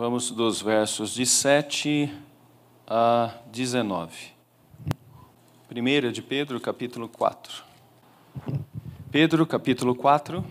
Vamos dos versos de 7 a 19. Primeira de Pedro, capítulo 4. Pedro, capítulo 4.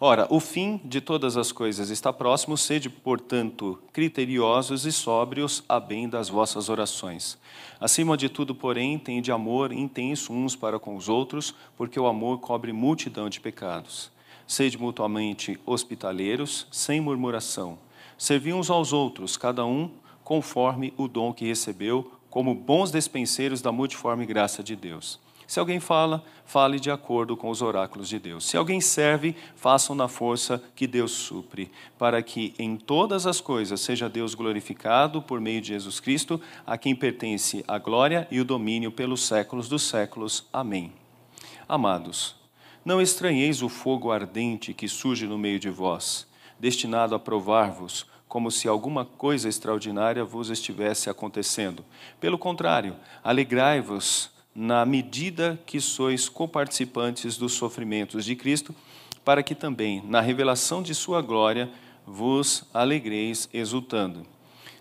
Ora, o fim de todas as coisas está próximo, sede, portanto, criteriosos e sóbrios a bem das vossas orações. Acima de tudo, porém, tende amor intenso uns para com os outros, porque o amor cobre multidão de pecados. Sede mutuamente hospitaleiros, sem murmuração. Servi uns aos outros, cada um conforme o dom que recebeu, como bons despenseiros da multiforme graça de Deus. Se alguém fala, fale de acordo com os oráculos de Deus. Se alguém serve, façam na força que Deus supre, para que em todas as coisas seja Deus glorificado por meio de Jesus Cristo, a quem pertence a glória e o domínio pelos séculos dos séculos. Amém. Amados, não estranheis o fogo ardente que surge no meio de vós, destinado a provar-vos como se alguma coisa extraordinária vos estivesse acontecendo. Pelo contrário, alegrai-vos na medida que sois coparticipantes dos sofrimentos de Cristo, para que também, na revelação de sua glória, vos alegreis exultando.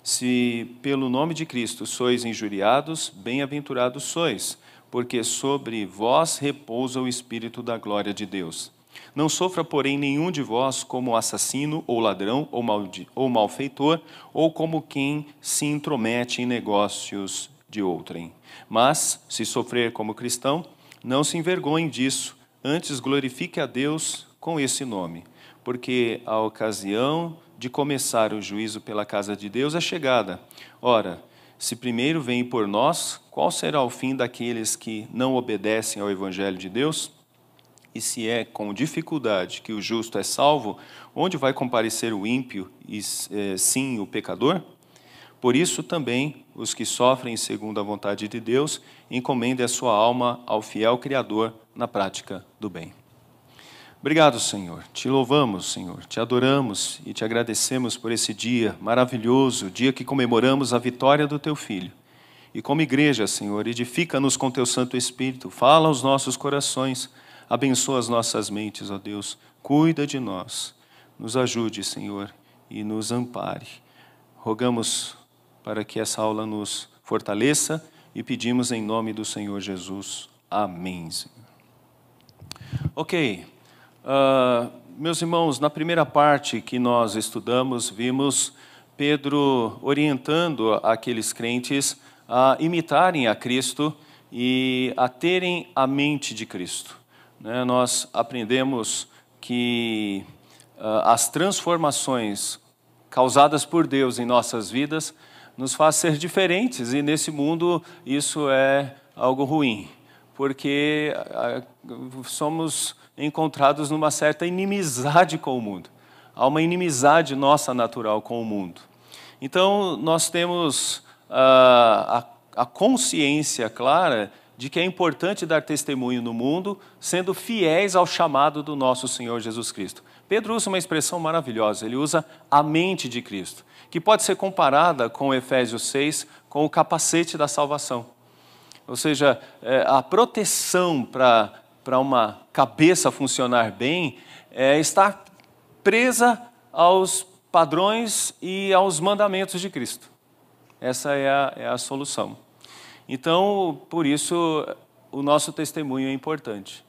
Se pelo nome de Cristo sois injuriados, bem-aventurados sois, porque sobre vós repousa o Espírito da glória de Deus. Não sofra, porém, nenhum de vós como assassino, ou ladrão, ou, maldi, ou malfeitor, ou como quem se intromete em negócios de outrem. Mas, se sofrer como cristão, não se envergonhe disso, antes glorifique a Deus com esse nome, porque a ocasião de começar o juízo pela casa de Deus é chegada. Ora, se primeiro vem por nós, qual será o fim daqueles que não obedecem ao evangelho de Deus? E se é com dificuldade que o justo é salvo, onde vai comparecer o ímpio e é, sim o pecador? Por isso também os que sofrem segundo a vontade de Deus encomendem a sua alma ao fiel Criador na prática do bem. Obrigado, Senhor. Te louvamos, Senhor. Te adoramos e te agradecemos por esse dia maravilhoso, dia que comemoramos a vitória do teu filho. E como igreja, Senhor, edifica-nos com teu Santo Espírito, fala aos nossos corações abençoa as nossas mentes, ó Deus, cuida de nós, nos ajude, Senhor, e nos ampare. Rogamos para que essa aula nos fortaleça e pedimos em nome do Senhor Jesus. Amém. Ok, uh, meus irmãos, na primeira parte que nós estudamos, vimos Pedro orientando aqueles crentes a imitarem a Cristo e a terem a mente de Cristo né, nós aprendemos que uh, as transformações causadas por Deus em nossas vidas nos faz ser diferentes e nesse mundo isso é algo ruim, porque uh, somos encontrados numa certa inimizade com o mundo. Há uma inimizade nossa natural com o mundo. Então, nós temos uh, a, a consciência clara de que é importante dar testemunho no mundo, sendo fiéis ao chamado do nosso Senhor Jesus Cristo. Pedro usa uma expressão maravilhosa, ele usa a mente de Cristo, que pode ser comparada com Efésios 6, com o capacete da salvação. Ou seja, é, a proteção para uma cabeça funcionar bem é está presa aos padrões e aos mandamentos de Cristo. Essa é a, é a solução. Então, por isso, o nosso testemunho é importante.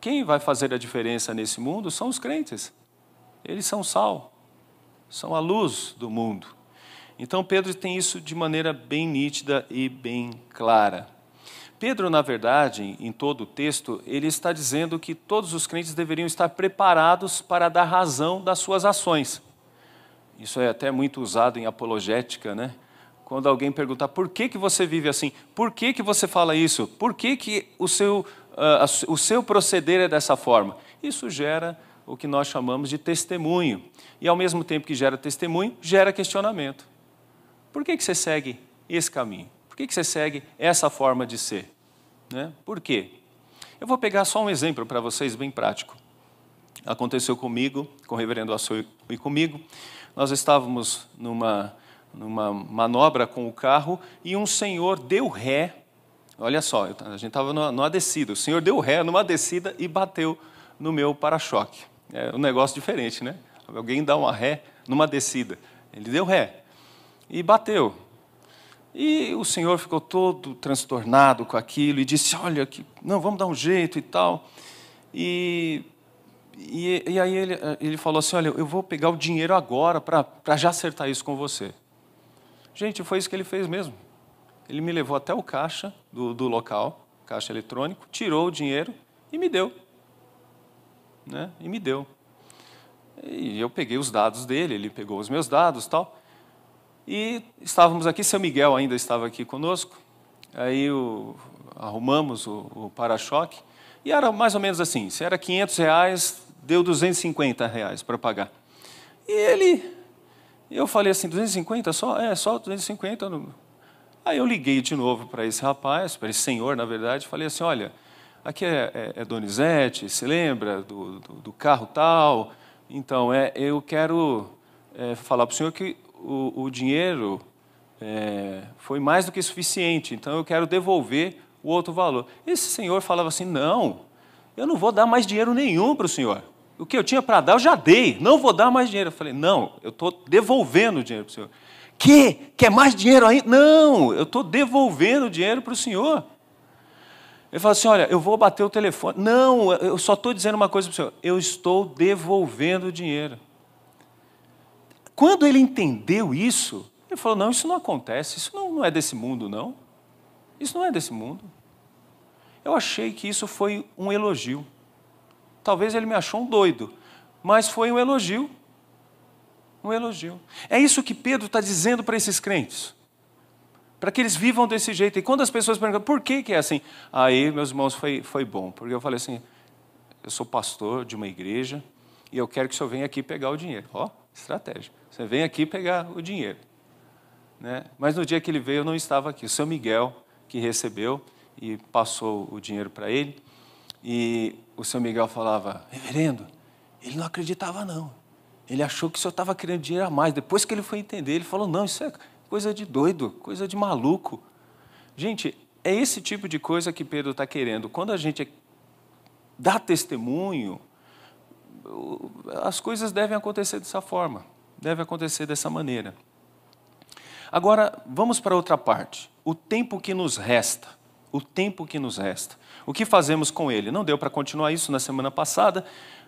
Quem vai fazer a diferença nesse mundo são os crentes. Eles são sal, são a luz do mundo. Então, Pedro tem isso de maneira bem nítida e bem clara. Pedro, na verdade, em todo o texto, ele está dizendo que todos os crentes deveriam estar preparados para dar razão das suas ações. Isso é até muito usado em apologética, né? quando alguém perguntar por que, que você vive assim, por que, que você fala isso, por que, que o, seu, uh, o seu proceder é dessa forma. Isso gera o que nós chamamos de testemunho. E ao mesmo tempo que gera testemunho, gera questionamento. Por que, que você segue esse caminho? Por que, que você segue essa forma de ser? Né? Por quê? Eu vou pegar só um exemplo para vocês, bem prático. Aconteceu comigo, com o reverendo Açu e comigo. Nós estávamos numa numa manobra com o carro, e um senhor deu ré. Olha só, a gente estava numa, descida. O senhor deu ré numa descida e bateu no meu para-choque. É um negócio diferente, né? Alguém dá uma ré numa descida. Ele deu ré e bateu. E o senhor ficou todo transtornado com aquilo e disse: Olha, que... não, vamos dar um jeito e tal. E, e, e aí ele, ele falou assim: Olha, eu vou pegar o dinheiro agora para já acertar isso com você. Gente, foi isso que ele fez mesmo. Ele me levou até o caixa do, do local, caixa eletrônico, tirou o dinheiro e me deu. Né? E me deu. E eu peguei os dados dele, ele pegou os meus dados tal. E estávamos aqui, seu Miguel ainda estava aqui conosco. Aí o, arrumamos o, o para-choque. E era mais ou menos assim: se era 500 reais, deu 250 reais para pagar. E ele e eu falei assim, 250 só? É, só 250. Aí eu liguei de novo para esse rapaz, para esse senhor, na verdade, e falei assim, olha, aqui é, é, é Donizete, se lembra do, do, do, carro tal? Então, é, eu quero é, falar para o senhor que o, o dinheiro é, foi mais do que suficiente, então eu quero devolver o outro valor. Esse senhor falava assim, não, eu não vou dar mais dinheiro nenhum para o senhor o que eu tinha para dar eu já dei, não vou dar mais dinheiro. Eu falei, não, eu estou devolvendo o dinheiro para o senhor. Que? Quer mais dinheiro ainda? Não, eu estou devolvendo o dinheiro para o senhor. Ele falou assim: olha, eu vou bater o telefone. Não, eu só estou dizendo uma coisa para o senhor, eu estou devolvendo o dinheiro. Quando ele entendeu isso, ele falou: não, isso não acontece, isso não, não é desse mundo, não. Isso não é desse mundo. Eu achei que isso foi um elogio. Talvez ele me achou um doido, mas foi um elogio. Um elogio. É isso que Pedro está dizendo para esses crentes. Para que eles vivam desse jeito. E quando as pessoas perguntam, por que, que é assim? Aí, meus irmãos, foi, foi bom. Porque eu falei assim, eu sou pastor de uma igreja e eu quero que o senhor venha aqui pegar o dinheiro. Ó, estratégia. Você vem aqui pegar o dinheiro. Né? Mas no dia que ele veio, eu não estava aqui. O seu Miguel, que recebeu e passou o dinheiro para ele, e o seu Miguel falava: Reverendo, ele não acreditava, não. Ele achou que o senhor estava querendo dinheiro a mais. Depois que ele foi entender, ele falou: Não, isso é coisa de doido, coisa de maluco. Gente, é esse tipo de coisa que Pedro está querendo. Quando a gente dá testemunho, as coisas devem acontecer dessa forma, deve acontecer dessa maneira. Agora, vamos para outra parte. O tempo que nos resta. O tempo que nos resta. O que fazemos com ele? Não deu para continuar isso na semana passada,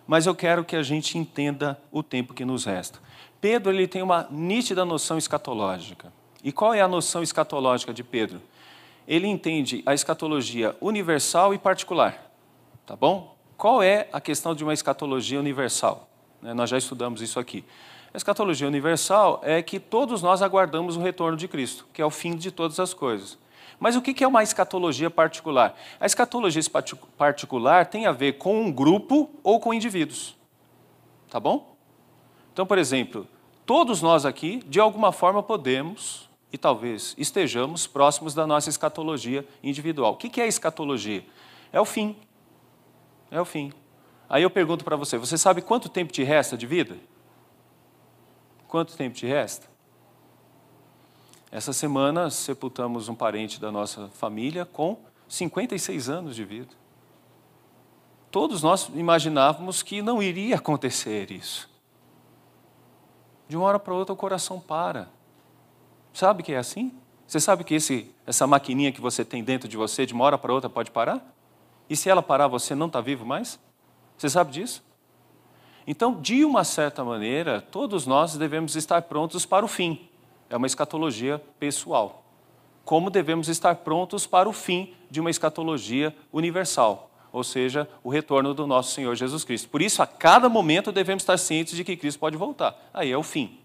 mas eu quero que a gente entenda o tempo que nos resta. Pedro ele tem uma nítida noção escatológica. E qual é a noção escatológica de Pedro? Ele entende a escatologia universal e particular. Tá bom? Qual é a questão de uma escatologia universal? Né, nós já estudamos isso aqui. A escatologia universal é que todos nós aguardamos o retorno de Cristo, que é o fim de todas as coisas. Mas o que é uma escatologia particular? A escatologia particular tem a ver com um grupo ou com indivíduos. Tá bom? Então, por exemplo, todos nós aqui, de alguma forma, podemos e talvez estejamos próximos da nossa escatologia individual. O que é escatologia? É o fim. É o fim. Aí eu pergunto para você: você sabe quanto tempo te resta de vida? Quanto tempo te resta? Essa semana sepultamos um parente da nossa família com 56 anos de vida. Todos nós imaginávamos que não iria acontecer isso. De uma hora para outra o coração para. Sabe que é assim? Você sabe que esse, essa maquininha que você tem dentro de você, de uma hora para outra, pode parar? E se ela parar, você não está vivo mais? Você sabe disso? Então, de uma certa maneira, todos nós devemos estar prontos para o fim. É uma escatologia pessoal. Como devemos estar prontos para o fim de uma escatologia universal, ou seja, o retorno do nosso Senhor Jesus Cristo. Por isso, a cada momento devemos estar cientes de que Cristo pode voltar. Aí é o fim.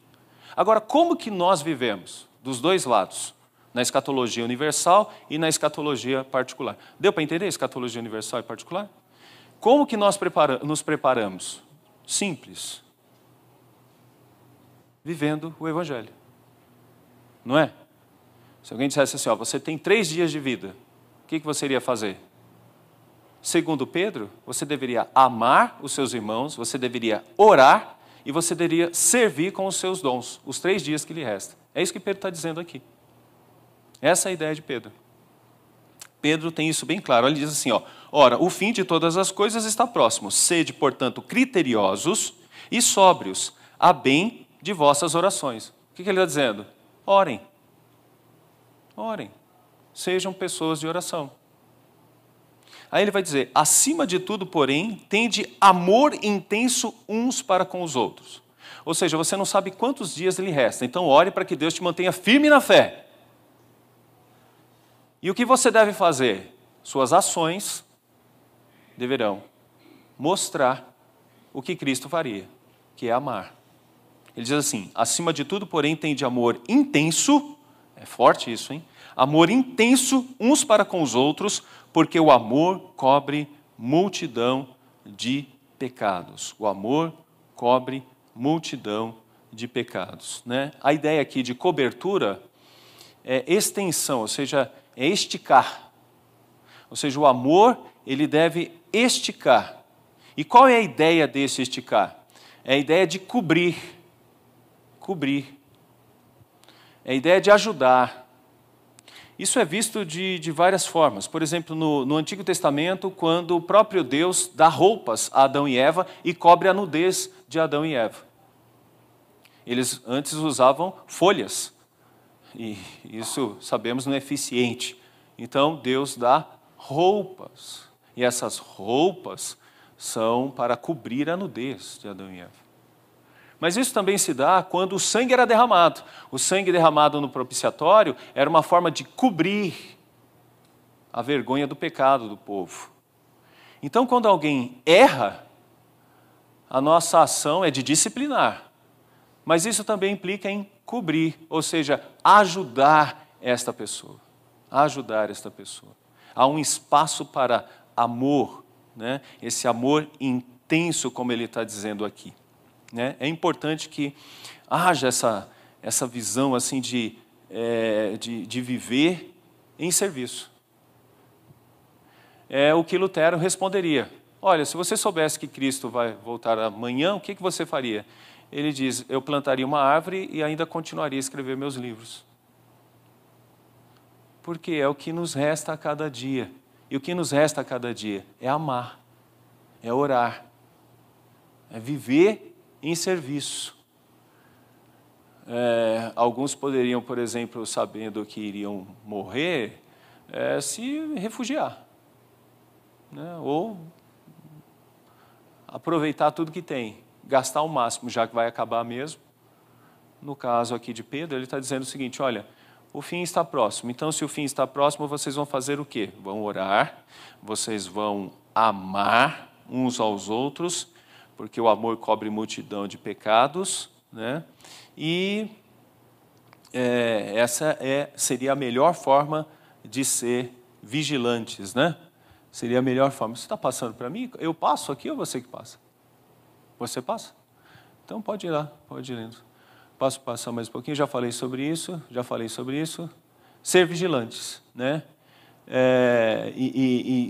Agora, como que nós vivemos dos dois lados? Na escatologia universal e na escatologia particular. Deu para entender escatologia universal e particular? Como que nós prepara nos preparamos? Simples. Vivendo o Evangelho não é? Se alguém dissesse assim, ó, você tem três dias de vida, o que, que você iria fazer? Segundo Pedro, você deveria amar os seus irmãos, você deveria orar e você deveria servir com os seus dons, os três dias que lhe restam. É isso que Pedro está dizendo aqui. Essa é a ideia de Pedro. Pedro tem isso bem claro. Ele diz assim: ó, ora, o fim de todas as coisas está próximo. Sede, portanto, criteriosos e sóbrios, a bem de vossas orações. O que, que ele está dizendo? Orem. Orem. Sejam pessoas de oração. Aí ele vai dizer: acima de tudo, porém, tende amor intenso uns para com os outros. Ou seja, você não sabe quantos dias lhe resta, então ore para que Deus te mantenha firme na fé. E o que você deve fazer? Suas ações deverão mostrar o que Cristo faria, que é amar. Ele diz assim: acima de tudo, porém, tem de amor intenso, é forte isso, hein? Amor intenso uns para com os outros, porque o amor cobre multidão de pecados. O amor cobre multidão de pecados. Né? A ideia aqui de cobertura é extensão, ou seja, é esticar. Ou seja, o amor ele deve esticar. E qual é a ideia desse esticar? É a ideia de cobrir cobrir. É a ideia de ajudar. Isso é visto de, de várias formas. Por exemplo, no, no Antigo Testamento, quando o próprio Deus dá roupas a Adão e Eva e cobre a nudez de Adão e Eva. Eles antes usavam folhas, e isso sabemos não é eficiente. Então Deus dá roupas, e essas roupas são para cobrir a nudez de Adão e Eva. Mas isso também se dá quando o sangue era derramado. O sangue derramado no propiciatório era uma forma de cobrir a vergonha do pecado do povo. Então, quando alguém erra, a nossa ação é de disciplinar. Mas isso também implica em cobrir, ou seja, ajudar esta pessoa. Ajudar esta pessoa. Há um espaço para amor, né? esse amor intenso, como ele está dizendo aqui. Né? É importante que haja essa, essa visão assim de, é, de, de viver em serviço. É o que Lutero responderia. Olha, se você soubesse que Cristo vai voltar amanhã, o que, que você faria? Ele diz: Eu plantaria uma árvore e ainda continuaria a escrever meus livros. Porque é o que nos resta a cada dia. E o que nos resta a cada dia é amar, é orar, é viver em serviço. É, alguns poderiam, por exemplo, sabendo que iriam morrer, é, se refugiar. Né? Ou aproveitar tudo que tem, gastar o máximo, já que vai acabar mesmo. No caso aqui de Pedro, ele está dizendo o seguinte: olha, o fim está próximo. Então, se o fim está próximo, vocês vão fazer o quê? Vão orar, vocês vão amar uns aos outros porque o amor cobre multidão de pecados, né? E é, essa é, seria a melhor forma de ser vigilantes, né? Seria a melhor forma. Você está passando para mim? Eu passo aqui ou você que passa? Você passa? Então pode ir lá, pode ir lendo. Posso passar mais um pouquinho? Já falei sobre isso, já falei sobre isso. Ser vigilantes, né? É, e,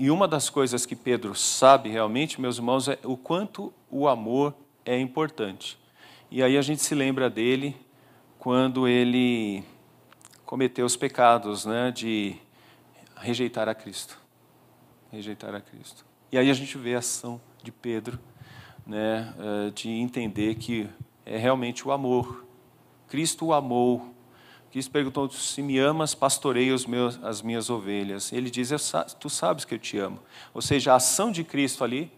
e, e, uma das coisas que Pedro sabe realmente, meus irmãos, é o quanto o amor é importante. E aí a gente se lembra dele quando ele cometeu os pecados né, de rejeitar a Cristo. Rejeitar a Cristo. E aí a gente vê a ação de Pedro né, eh, de entender que é realmente o amor. Cristo o amou Cristo perguntou: Se me amas, pastorei meus, as minhas ovelhas. Ele diz: Tu sabes que eu te amo. Ou seja, a ação de Cristo ali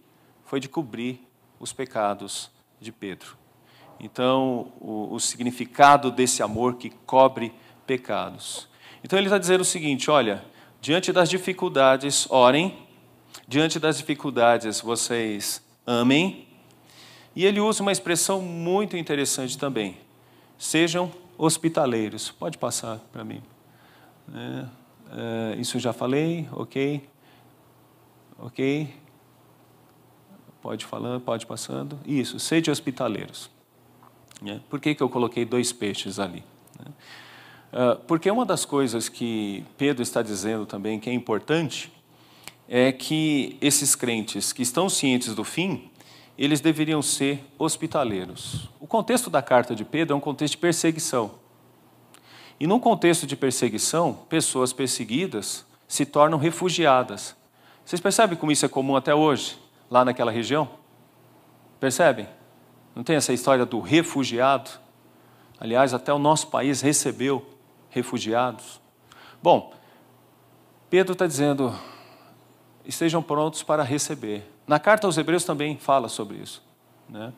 foi de cobrir os pecados de Pedro. Então, o, o significado desse amor que cobre pecados. Então, ele está dizendo o seguinte: olha, diante das dificuldades, orem, diante das dificuldades, vocês amem. E ele usa uma expressão muito interessante também: sejam hospitaleiros. Pode passar para mim. É, é, isso já falei, ok. Ok. Pode falando, pode passando. Isso, sede hospitaleiros. É, por que, que eu coloquei dois peixes ali? Né? É, porque uma das coisas que Pedro está dizendo também que é importante é que esses crentes que estão cientes do fim, eles deveriam ser hospitaleiros. O contexto da carta de Pedro é um contexto de perseguição. E num contexto de perseguição, pessoas perseguidas se tornam refugiadas. Vocês percebem como isso é comum até hoje, lá naquela região? Percebem? Não tem essa história do refugiado? Aliás, até o nosso país recebeu refugiados. Bom, Pedro está dizendo: estejam prontos para receber na carta aos Hebreus também fala sobre isso. Né?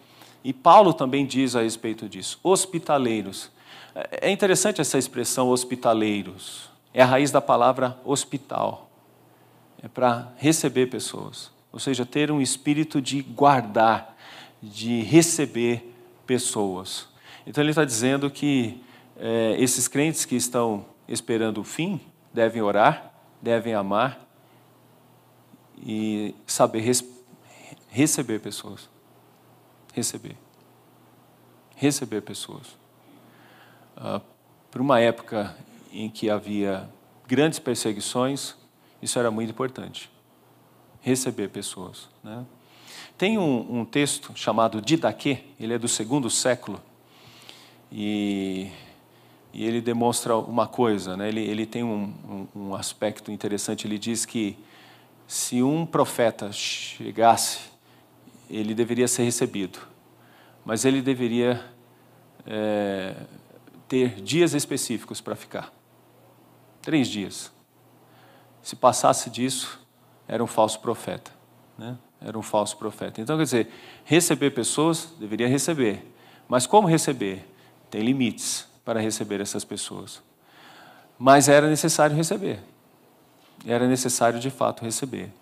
E Paulo também diz a respeito disso: hospitaleiros. É, é interessante essa expressão hospitaleiros. É a raiz da palavra hospital. É para receber pessoas. Ou seja, ter um espírito de guardar, de receber pessoas. Então ele está dizendo que é, esses crentes que estão esperando o fim devem orar, devem amar e saber respeitar Receber pessoas. Receber. Receber pessoas. Ah, Para uma época em que havia grandes perseguições, isso era muito importante. Receber pessoas. Né? Tem um, um texto chamado Didaquê, ele é do segundo século, e, e ele demonstra uma coisa, né? ele, ele tem um, um, um aspecto interessante, ele diz que se um profeta chegasse ele deveria ser recebido, mas ele deveria é, ter dias específicos para ficar três dias. Se passasse disso, era um falso profeta. Né? Era um falso profeta. Então, quer dizer, receber pessoas, deveria receber. Mas como receber? Tem limites para receber essas pessoas. Mas era necessário receber. Era necessário, de fato, receber.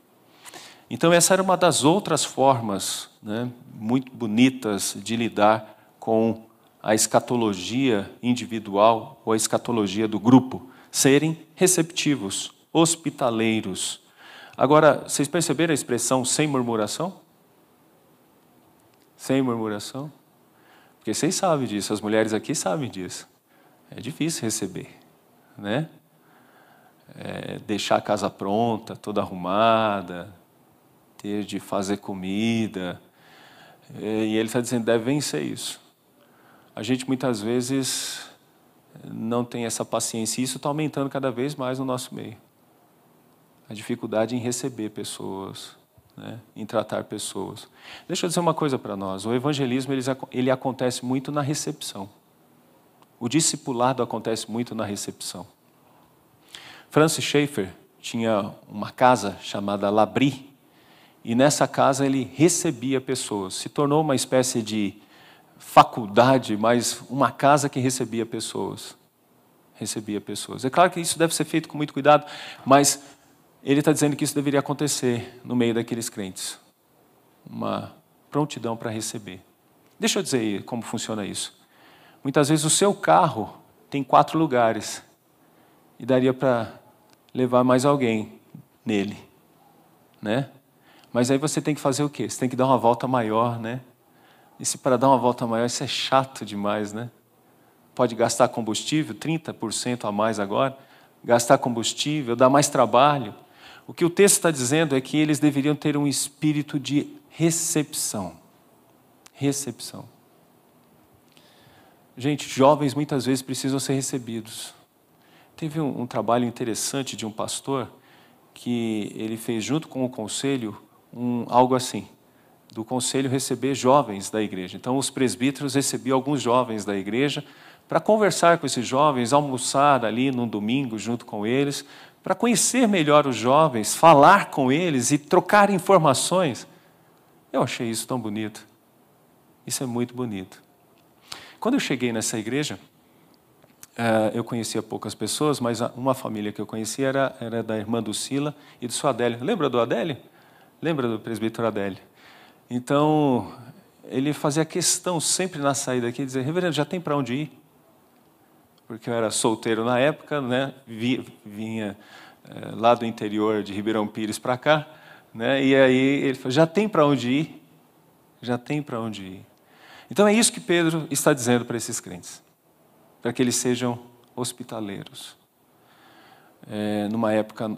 Então, essa era uma das outras formas né, muito bonitas de lidar com a escatologia individual ou a escatologia do grupo, serem receptivos, hospitaleiros. Agora, vocês perceberam a expressão sem murmuração? Sem murmuração? Porque vocês sabem disso, as mulheres aqui sabem disso. É difícil receber, né? É, deixar a casa pronta, toda arrumada, ter de fazer comida. E ele está dizendo: deve vencer isso. A gente muitas vezes não tem essa paciência e isso está aumentando cada vez mais no nosso meio. A dificuldade em receber pessoas, né? em tratar pessoas. Deixa eu dizer uma coisa para nós: o evangelismo ele, ele acontece muito na recepção. O discipulado acontece muito na recepção. Francis Schaeffer tinha uma casa chamada Labri, e nessa casa ele recebia pessoas. Se tornou uma espécie de faculdade, mas uma casa que recebia pessoas. Recebia pessoas. É claro que isso deve ser feito com muito cuidado, mas ele está dizendo que isso deveria acontecer no meio daqueles crentes. Uma prontidão para receber. Deixa eu dizer como funciona isso. Muitas vezes o seu carro tem quatro lugares e daria para levar mais alguém nele, né? Mas aí você tem que fazer o quê? Você tem que dar uma volta maior, né? E se para dar uma volta maior, isso é chato demais, né? Pode gastar combustível, 30% a mais agora, gastar combustível, dar mais trabalho. O que o texto está dizendo é que eles deveriam ter um espírito de recepção. Recepção. Gente, jovens muitas vezes precisam ser recebidos. Teve um, um, trabalho interessante de um pastor que ele fez junto com o conselho um, algo assim, do conselho receber jovens da igreja. Então, os presbíteros recebiam alguns jovens da igreja para conversar com esses jovens, almoçar ali num domingo junto com eles, para conhecer melhor os jovens, falar com eles e trocar informações. Eu achei isso tão bonito. Isso é muito bonito. Quando eu cheguei nessa igreja, eh, eu conhecia poucas pessoas, mas uma família que eu conhecia era, era da irmã do Sila e do sua Adélio. Lembra do Adélio? Lembra do presbítero Adélio? Então, ele fazia questão sempre na saída aqui, dizer, reverendo, já tem para onde ir? Porque eu era solteiro na época, né? vinha, é, lá do interior de Ribeirão Pires para cá, né? e aí ele falou, já tem para onde ir? Já tem para onde ir. Então é isso que Pedro está dizendo para esses crentes, para que eles sejam hospitaleiros. É, numa época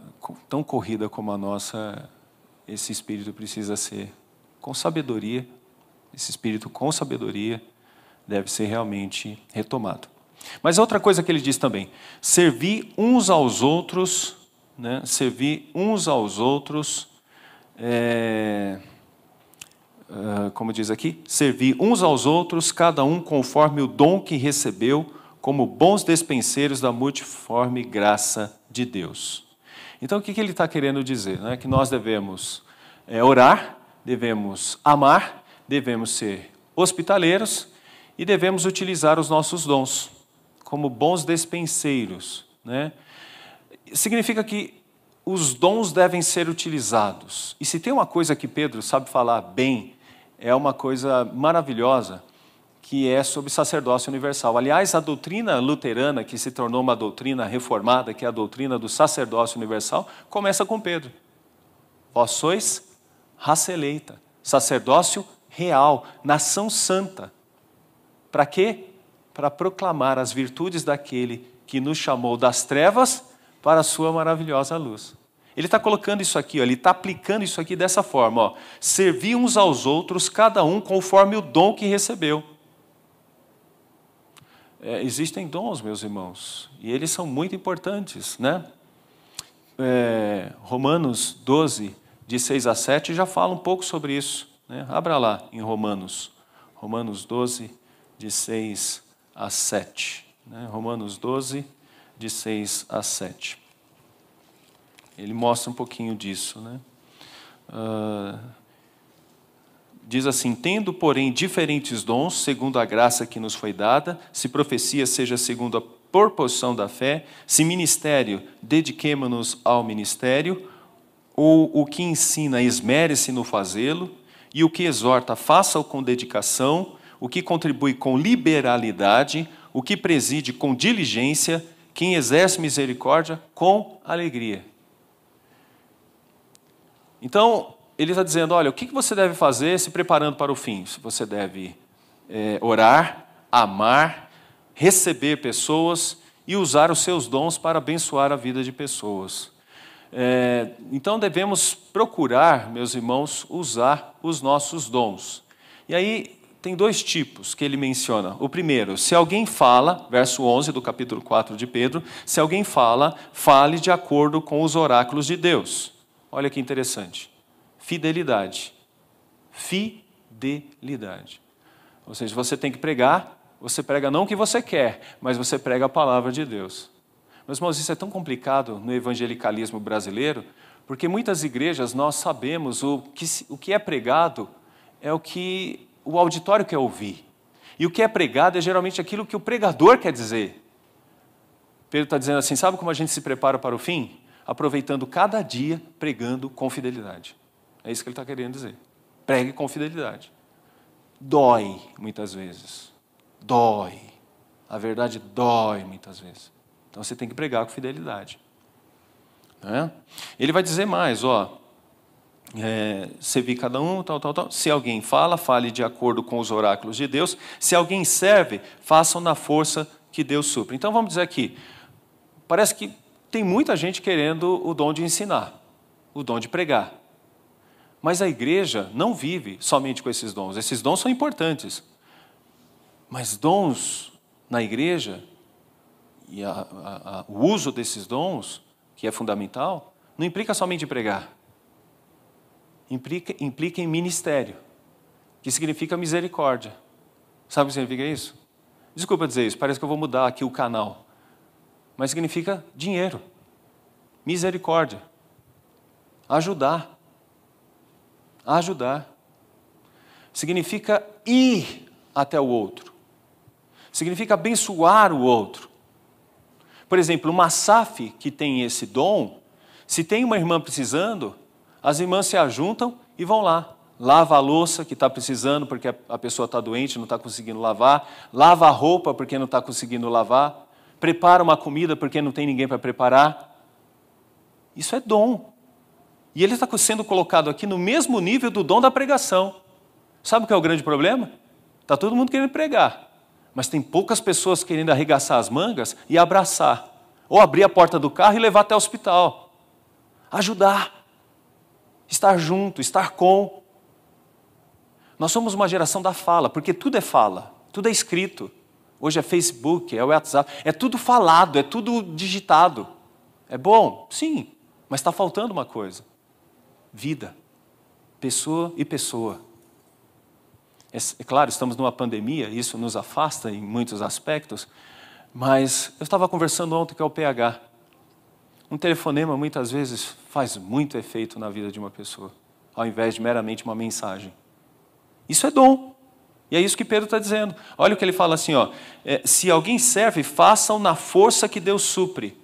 tão corrida como a nossa, esse espírito precisa ser com sabedoria, esse espírito com sabedoria deve ser realmente retomado. Mas outra coisa que ele diz também: servir uns aos outros, né? servir uns aos outros, é, ah, como diz aqui, servir uns aos outros, cada um conforme o dom que recebeu, como bons despenseiros da multiforme graça de Deus. Então, o que, que ele está querendo dizer? Né? Que nós devemos é, orar, devemos amar, devemos ser hospitaleiros e devemos utilizar os nossos dons como bons despenseiros. Né? Significa que os dons devem ser utilizados. E se tem uma coisa que Pedro sabe falar bem, é uma coisa maravilhosa que é sobre sacerdócio universal. Aliás, a doutrina luterana, que se tornou uma doutrina reformada, que é a doutrina do sacerdócio universal, começa com Pedro. Vós sois raça eleita, sacerdócio real, nação santa. Para quê? Para proclamar as virtudes daquele que nos chamou das trevas para a sua maravilhosa luz. Ele está colocando isso aqui, ó, ele está aplicando isso aqui dessa forma: ó, servir uns aos outros, cada um conforme o dom que recebeu é, existem dons, meus irmãos, e eles são muito importantes, né? É, Romanos 12, de 6 a 7, já fala um pouco sobre isso. Né? Abra lá em Romanos. Romanos 12, de 6 a 7. Né? Romanos 12, de 6 a 7. Ele mostra um pouquinho disso. Né? Uh... Diz assim: Tendo, porém, diferentes dons, segundo a graça que nos foi dada, se profecia seja segundo a proporção da fé, se ministério, dediquemo-nos ao ministério, ou o que ensina, esmere-se no fazê-lo, e o que exorta, faça-o com dedicação, o que contribui com liberalidade, o que preside com diligência, quem exerce misericórdia com alegria. Então, ele está dizendo: olha, o que você deve fazer se preparando para o fim? Você deve é, orar, amar, receber pessoas e usar os seus dons para abençoar a vida de pessoas. É, então devemos procurar, meus irmãos, usar os nossos dons. E aí tem dois tipos que ele menciona. O primeiro, se alguém fala, verso 11 do capítulo 4 de Pedro, se alguém fala, fale de acordo com os oráculos de Deus. Olha que interessante fidelidade. Fidelidade. Ou seja, você tem que pregar, você prega não o que você quer, mas você prega a palavra de Deus. Meus irmãos, isso é tão complicado no evangelicalismo brasileiro, porque muitas igrejas nós sabemos o que, o que é pregado é o que o auditório quer ouvir. E o que é pregado é geralmente aquilo que o pregador quer dizer. Pedro está dizendo assim: sabe como a gente se prepara para o fim? Aproveitando cada dia, pregando com fidelidade. É isso que ele está querendo dizer. Pregue com fidelidade. Dói muitas vezes. Dói. A verdade dói muitas vezes. Então você tem que pregar com fidelidade. Tá ele vai dizer mais, ó. É, servir cada um, tal, tal, tal. Se alguém fala, fale de acordo com os oráculos de Deus. Se alguém serve, façam na força que Deus supre. Então vamos dizer aqui, parece que tem muita gente querendo o dom de ensinar, o dom de pregar. Mas a igreja não vive somente com esses dons. Esses dons são importantes. Mas dons na igreja, e a, a, a, o uso desses dons, que é fundamental, não implica somente pregar. Implica, implica em ministério, que significa misericórdia. Sabe o que significa isso? Desculpa dizer isso, parece que eu vou mudar aqui o canal. Mas significa dinheiro, misericórdia, ajudar ajudar. Significa ir até o outro. Significa abençoar o outro. Por exemplo, uma SAF que tem esse dom, se tem uma irmã precisando, as irmãs se ajuntam e vão lá. Lava a louça que está precisando porque a pessoa está doente, não está conseguindo lavar. Lava a roupa porque não está conseguindo lavar. Prepara uma comida porque não tem ninguém para preparar. Isso é dom. E ele está sendo colocado aqui no mesmo nível do dom da pregação. Sabe o que é o grande problema? Está todo mundo querendo pregar, mas tem poucas pessoas querendo arregaçar as mangas e abraçar, ou abrir a porta do carro e levar até o hospital. Ajudar, estar junto, estar com. Nós somos uma geração da fala, porque tudo é fala, tudo é escrito. Hoje é Facebook, é WhatsApp, é tudo falado, é tudo digitado. É bom? Sim, mas está faltando uma coisa vida, pessoa e pessoa. É, é claro, estamos numa pandemia, isso nos afasta em muitos aspectos, mas eu estava conversando ontem com o PH. Um telefonema muitas vezes faz muito efeito na vida de uma pessoa, ao invés de meramente uma mensagem. Isso é dom. E é isso que Pedro está dizendo. Olha o que ele fala assim: ó, é, se alguém serve, façam na força que Deus supre.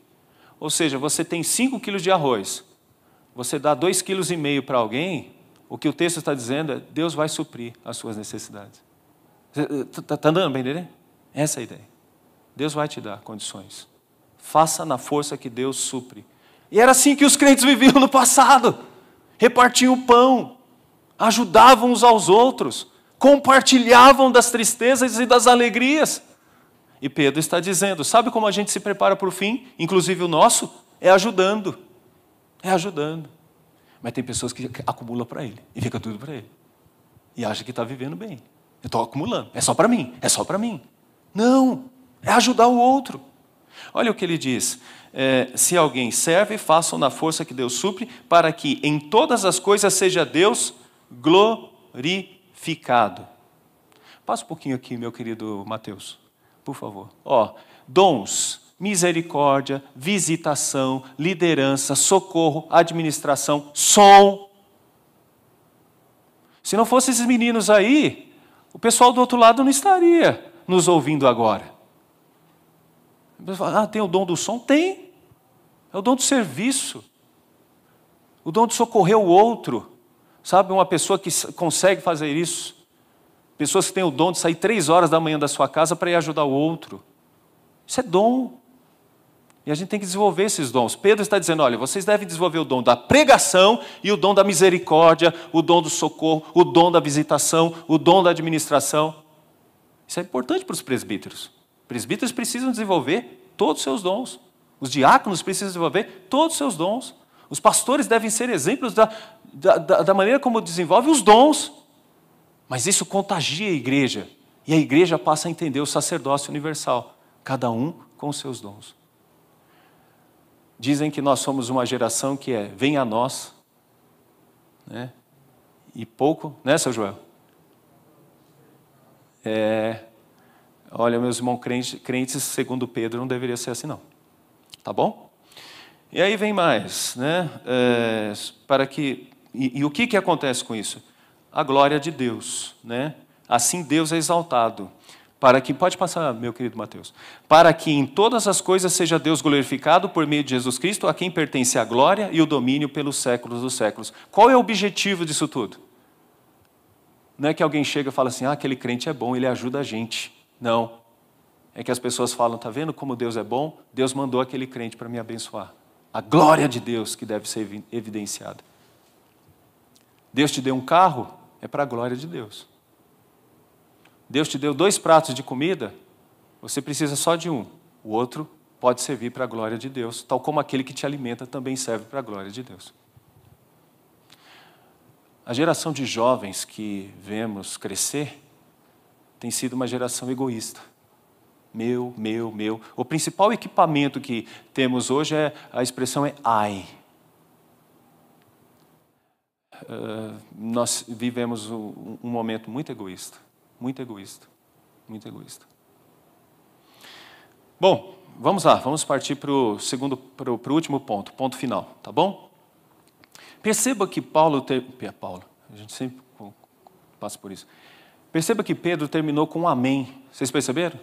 Ou seja, você tem 5 quilos de arroz você dá dois quilos e meio para alguém, o que o texto está dizendo é Deus vai suprir as suas necessidades. Está eh, tá, tá andando bem, entender? Essa é a ideia. Deus vai te dar condições. Faça na força que Deus supre. E era assim que os crentes viviam no passado. Repartiam o pão, ajudavam uns aos outros, compartilhavam das tristezas e das alegrias. E Pedro está dizendo: sabe como a gente se prepara para o fim, inclusive o nosso? É ajudando. É ajudando. Mas tem pessoas que acumulam para ele e fica tudo para ele. E acha que está vivendo bem. Eu estou acumulando. É só para mim. É só para mim. Não. É ajudar o outro. Olha o que ele diz. É, se alguém serve, façam na força que Deus supre, para que em todas as coisas seja Deus glorificado. Passa um pouquinho aqui, meu querido Mateus, por favor. Ó, dons misericórdia, visitação, liderança, socorro, administração, som. Se não fossem esses meninos aí, o pessoal do outro lado não estaria nos ouvindo agora. Ah, tem o dom do som? Tem. É o dom do serviço. O dom de socorrer o outro. Sabe, uma pessoa que consegue fazer isso. Pessoas que têm o dom de sair três horas da manhã da sua casa para ir ajudar o outro. Isso é dom. E a gente tem que desenvolver esses dons. Pedro está dizendo: olha, vocês devem desenvolver o dom da pregação e o dom da misericórdia, o dom do socorro, o dom da visitação, o dom da administração. Isso é importante para os presbíteros. Presbíteros precisam desenvolver todos os seus dons. Os diáconos precisam desenvolver todos os seus dons. Os pastores devem ser exemplos da, da, da maneira como desenvolve os dons. Mas isso contagia a igreja. E a igreja passa a entender o sacerdócio universal, cada um com os seus dons. Dizem que nós somos uma geração que é vem a nós, né? E pouco, né, seu Joel? É, olha, meus irmãos crentes, crentes, segundo Pedro, não deveria ser assim, não. Tá bom? E aí vem mais, né? É, para que e, e, o que que acontece com isso? A glória de Deus, né? Assim Deus é exaltado para que, pode passar, meu querido Mateus, para que em todas as coisas seja Deus glorificado por meio de Jesus Cristo, a quem pertence a glória e o domínio pelos séculos dos séculos. Qual é o objetivo disso tudo? Não é que alguém chega e fala assim, ah, aquele crente é bom, ele ajuda a gente. Não. É que as pessoas falam, tá vendo como Deus é bom? Deus mandou aquele crente para me abençoar. A glória de Deus que deve ser evidenciada. Deus te deu um carro, é para a glória de Deus. Deus te deu dois pratos de comida, você precisa só de um. O outro pode servir para a glória de Deus, tal como aquele que te alimenta também serve para a glória de Deus. A geração de jovens que vemos crescer tem sido uma geração egoísta. Meu, meu, meu. O principal equipamento que temos hoje é a expressão é ai. Uh, nós vivemos um, um momento muito egoísta muito egoísta. Muito egoísta. Bom, vamos lá, vamos partir para o segundo, para o último ponto, ponto final, tá bom? Perceba que Paulo, ter... Paulo, a gente sempre passa por isso. Perceba que Pedro terminou com um amém. Vocês perceberam?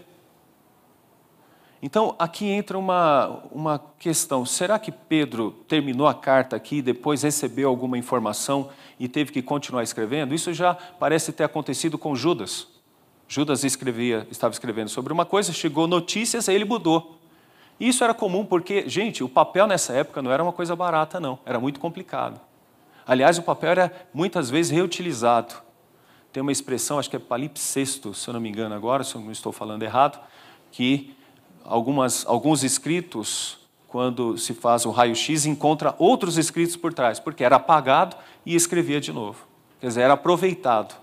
Então, aqui entra uma, uma questão: será que Pedro terminou a carta aqui, depois recebeu alguma informação e teve que continuar escrevendo? Isso já parece ter acontecido com Judas. Judas escrevia, estava escrevendo sobre uma coisa, chegou notícias, aí ele mudou. Isso era comum porque, gente, o papel nessa época não era uma coisa barata, não, era muito complicado. Aliás, o papel era muitas vezes reutilizado. Tem uma expressão, acho que é palipsesto, se eu não me engano agora, se eu não estou falando errado, que algumas, alguns escritos, quando se faz o raio-x, encontra outros escritos por trás, porque era apagado e escrevia de novo. Quer dizer, era aproveitado.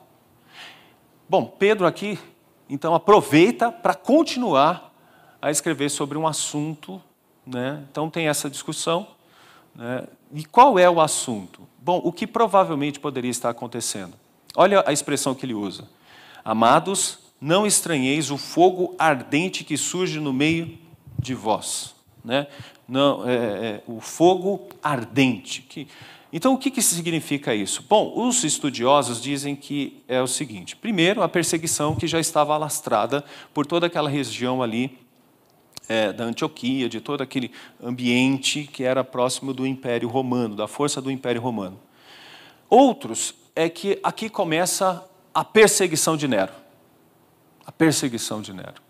Bom, Pedro aqui, então, aproveita para continuar a escrever sobre um assunto. Né? Então, tem essa discussão. Né? E qual é o assunto? Bom, o que provavelmente poderia estar acontecendo? Olha a expressão que ele usa. Amados, não estranheis o fogo ardente que surge no meio de vós. Né? Não, é, é, é, o fogo ardente. Que... Então, o que, que significa isso? Bom, os estudiosos dizem que é o seguinte: primeiro, a perseguição que já estava alastrada por toda aquela região ali é, da Antioquia, de todo aquele ambiente que era próximo do Império Romano, da força do Império Romano. Outros é que aqui começa a perseguição de Nero a perseguição de Nero.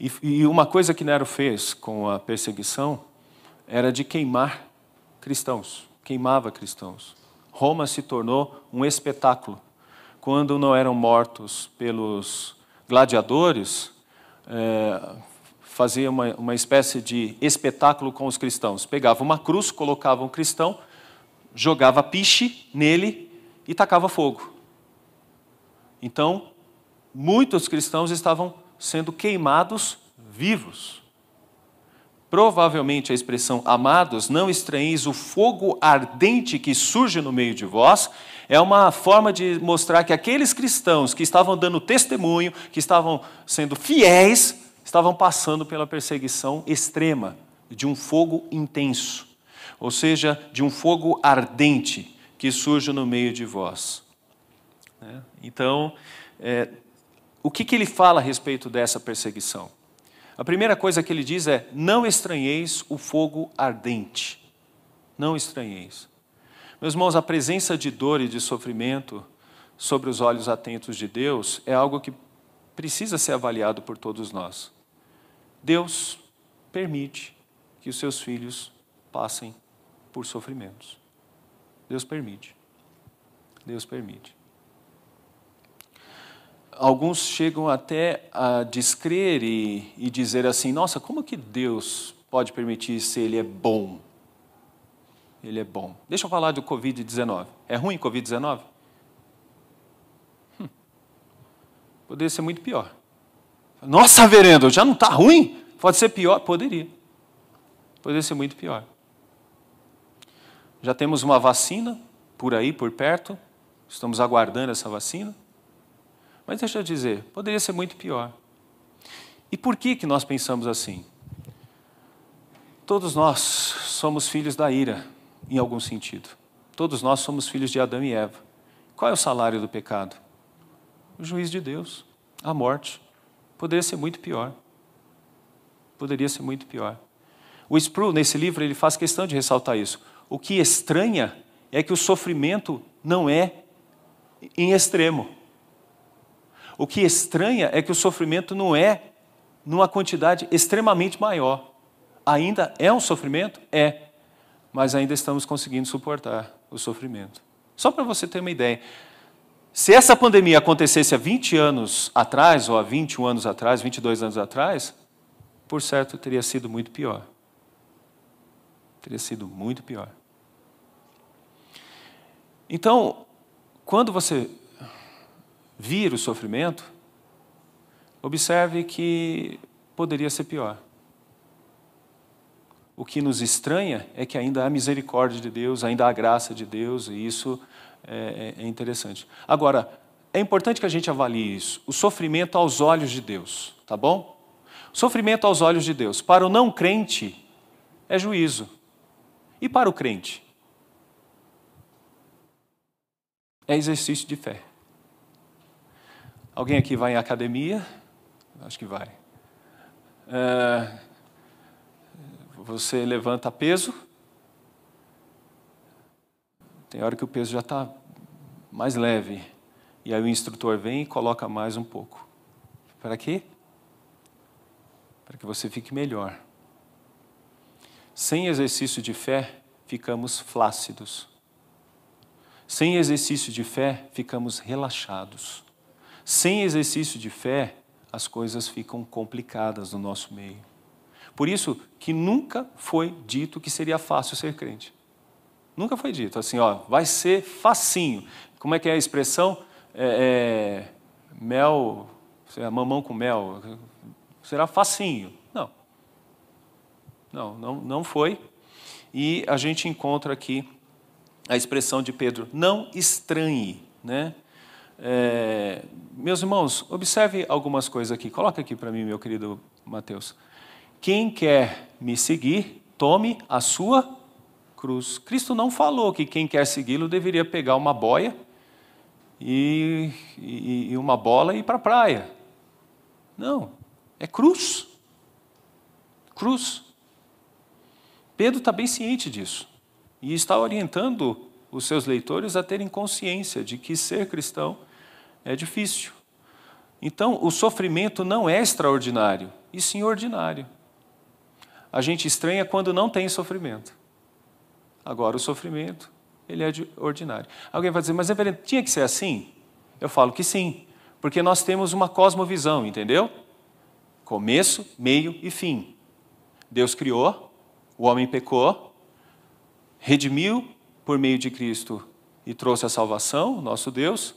E, e uma coisa que Nero fez com a perseguição era de queimar cristãos, queimava cristãos. Roma se tornou um espetáculo. Quando não eram mortos pelos gladiadores, é, fazia uma, uma espécie de espetáculo com os cristãos. Pegava uma cruz, colocava um cristão, jogava piche nele e tacava fogo. Então, muitos cristãos estavam sendo queimados vivos. Provavelmente a expressão amados, não estranheis o fogo ardente que surge no meio de vós, é uma forma de mostrar que aqueles cristãos que estavam dando testemunho, que estavam sendo fiéis, estavam passando pela perseguição extrema, de um fogo intenso, ou seja, de um fogo ardente que surge no meio de vós. Né? Então, é, o que, que ele fala a respeito dessa perseguição? A primeira coisa que ele diz é: não estranheis o fogo ardente. Não estranheis. Meus irmãos, a presença de dor e de sofrimento sobre os olhos atentos de Deus é algo que precisa ser avaliado por todos nós. Deus permite que os seus filhos passem por sofrimentos. Deus permite. Deus permite alguns chegam até a descrer e, e dizer assim: nossa, como que Deus pode permitir isso se Ele é bom? Ele é bom. Deixa eu falar do Covid-19. É ruim Covid-19? Hum. Poderia ser muito pior. Nossa, verendo, já não está ruim? Pode ser pior? Poderia. Poderia ser muito pior. Já temos uma vacina por aí, por perto. Estamos aguardando essa vacina. Mas deixa eu dizer, poderia ser muito pior. E por que, que nós pensamos assim? Todos nós somos filhos da ira, em algum sentido. Todos nós somos filhos de Adão e Eva. Qual é o salário do pecado? O juiz de Deus, a morte. Poderia ser muito pior. Poderia ser muito pior. O Sproul, nesse livro, ele faz questão de ressaltar isso. O que estranha é que o sofrimento não é em extremo. O que estranha é que o sofrimento não é numa quantidade extremamente maior. Ainda é um sofrimento? É. Mas ainda estamos conseguindo suportar o sofrimento. Só para você ter uma ideia. Se essa pandemia acontecesse há 20 anos atrás, ou há 21 anos atrás, 22 anos atrás, por certo teria sido muito pior. Teria sido muito pior. Então, quando você vir o sofrimento, observe que poderia ser pior. O que nos estranha é que ainda há misericórdia de Deus, ainda há graça de Deus, e isso é, é, é interessante. Agora, é importante que a gente avalie isso. O sofrimento aos olhos de Deus, tá bom? Sofrimento aos olhos de Deus. Para o não crente, é juízo. E para o crente? É exercício de fé. Alguém aqui vai em academia? Acho que vai. É, você levanta peso? Tem hora que o peso já está mais leve. E aí o instrutor vem e coloca mais um pouco. Para quê? Para que você fique melhor. Sem exercício de fé, ficamos flácidos. Sem exercício de fé, ficamos relaxados. Sem exercício de fé, as coisas ficam complicadas no nosso meio. Por isso que nunca foi dito que seria fácil ser crente. Nunca foi dito assim, ó, vai ser facinho. Como é que é a expressão? É, é, mel, lá, mamão com mel, será facinho. Não. Não, não, não foi. E a gente encontra aqui a expressão de Pedro, não estranhe, né? É, meus irmãos, observe algumas coisas aqui. Coloca aqui para mim, meu querido Mateus. Quem quer me seguir, tome a sua cruz. Cristo não falou que quem quer segui-lo deveria pegar uma boia e, e, e uma bola e ir para a praia. Não, é cruz. Cruz. Pedro está bem ciente disso e está orientando os seus leitores a terem consciência de que ser cristão é difícil. Então, o sofrimento não é extraordinário, e sim ordinário. A gente estranha quando não tem sofrimento. Agora, o sofrimento, ele é ordinário. Alguém vai dizer, mas reverendo, tinha que ser assim? Eu falo que sim, porque nós temos uma cosmovisão, entendeu? Começo, meio e fim. Deus criou, o homem pecou, redimiu por meio de Cristo e trouxe a salvação, nosso Deus,